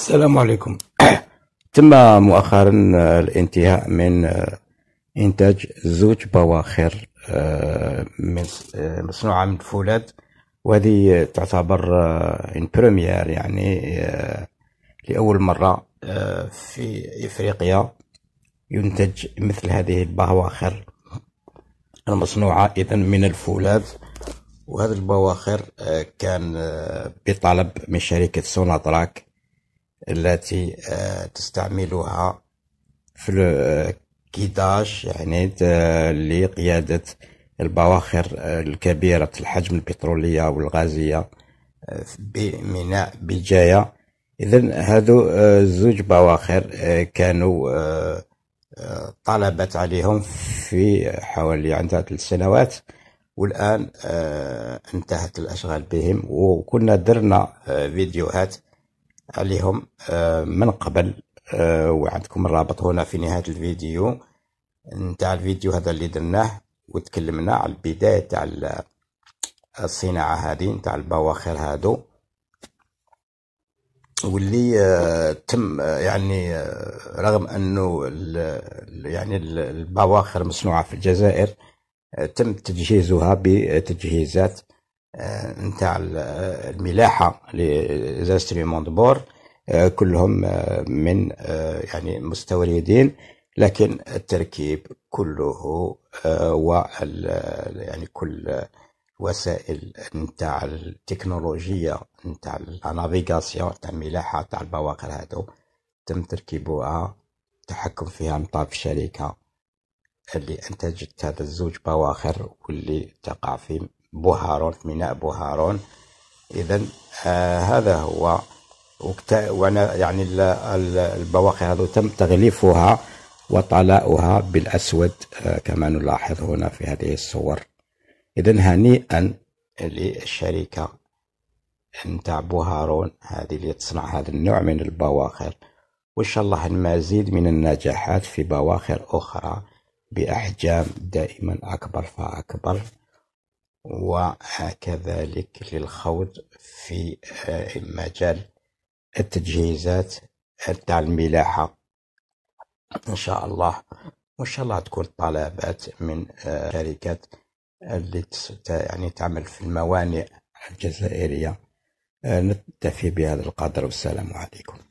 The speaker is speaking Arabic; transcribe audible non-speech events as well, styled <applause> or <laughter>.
السلام عليكم <coughs> تم مؤخرا آه، الانتهاء من آه، إنتاج زوج بواخر آه، من مصنوعة من فولاد وهذه تعتبر ان بريمير يعني لأول مرة في إفريقيا ينتج مثل هذه البواخر المصنوعة إذا من الفولاذ وهذا البواخر كان بطلب من شركة سوناتراك التي آه، تستعملها في الكيداش آه، يعني آه، لقيادة البواخر الكبيرة الحجم البترولية والغازية بميناء بجاية إذا هذو زوج بواخر كانوا طلبت عليهم في حوالي عندها ثلاث سنوات والآن انتهت الأشغال بهم وكنا درنا فيديوهات عليهم آه، من قبل آه، وعندكم الرابط هنا في نهاية الفيديو نتاع الفيديو هذا اللي درناه وتكلمنا على البداية تاع الصناعة هذه نتاع البواخر هادو واللي آه، تم يعني رغم انه يعني البواخر مصنوعة في الجزائر تم تجهيزها بتجهيزات آه، نتاع آه، الملاحه لي بور آه، كلهم من يعني مستوردين لكن التركيب كله و يعني كل وسائل نتاع التكنولوجيا نتاع النافيغاسيون تاع الملاحه تاع البواقر هادو تم تركيبها تحكم فيها من طرف الشركه اللي انتجت هذا الزوج بواخر واللي تقع في بوهارون في ميناء بوهارون اذا آه هذا هو وانا يعني البواقي هذو تم تغليفها وطلاؤها بالاسود آه كما نلاحظ هنا في هذه الصور اذا هنيئا للشركه نتاع بوهارون هذه اللي تصنع هذا النوع من البواخر وان شاء الله المزيد من النجاحات في بواخر اخرى باحجام دائما اكبر فاكبر وكذلك للخوض في آه، مجال التجهيزات تاع الملاحة إن شاء الله وإن شاء الله تكون طلبات من آه، شركات اللي يعني تعمل في الموانئ الجزائرية آه، نتفي بهذا القدر والسلام عليكم